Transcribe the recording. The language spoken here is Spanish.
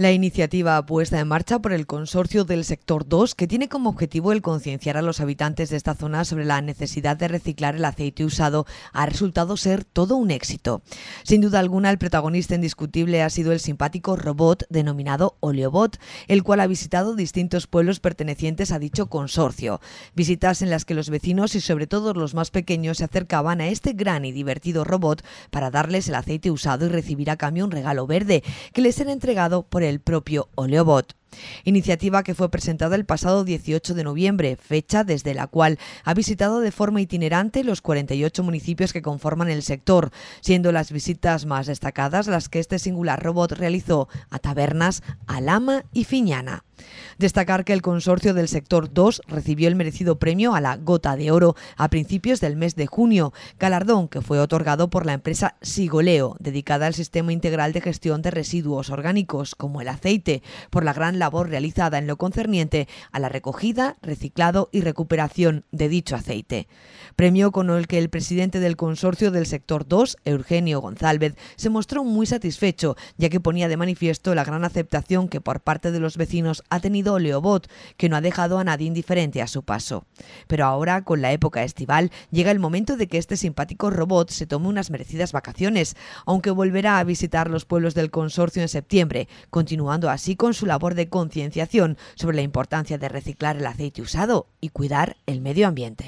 La iniciativa puesta en marcha por el Consorcio del Sector 2, que tiene como objetivo el concienciar a los habitantes de esta zona sobre la necesidad de reciclar el aceite usado, ha resultado ser todo un éxito. Sin duda alguna, el protagonista indiscutible ha sido el simpático robot denominado Oleobot, el cual ha visitado distintos pueblos pertenecientes a dicho consorcio. Visitas en las que los vecinos y sobre todo los más pequeños se acercaban a este gran y divertido robot para darles el aceite usado y recibir a cambio un regalo verde que les era entregado por el el propio Oleobot. Iniciativa que fue presentada el pasado 18 de noviembre, fecha desde la cual ha visitado de forma itinerante los 48 municipios que conforman el sector, siendo las visitas más destacadas las que este singular robot realizó a Tabernas, Alama y Fiñana. Destacar que el consorcio del sector 2 recibió el merecido premio a la Gota de Oro a principios del mes de junio, galardón que fue otorgado por la empresa Sigoleo, dedicada al sistema integral de gestión de residuos orgánicos, como el aceite, por la gran labor realizada en lo concerniente a la recogida, reciclado y recuperación de dicho aceite. Premio con el que el presidente del consorcio del sector 2, Eugenio González, se mostró muy satisfecho, ya que ponía de manifiesto la gran aceptación que por parte de los vecinos ha tenido Leobot, que no ha dejado a nadie indiferente a su paso. Pero ahora, con la época estival, llega el momento de que este simpático robot se tome unas merecidas vacaciones, aunque volverá a visitar los pueblos del consorcio en septiembre, continuando así con su labor de concienciación sobre la importancia de reciclar el aceite usado y cuidar el medio ambiente.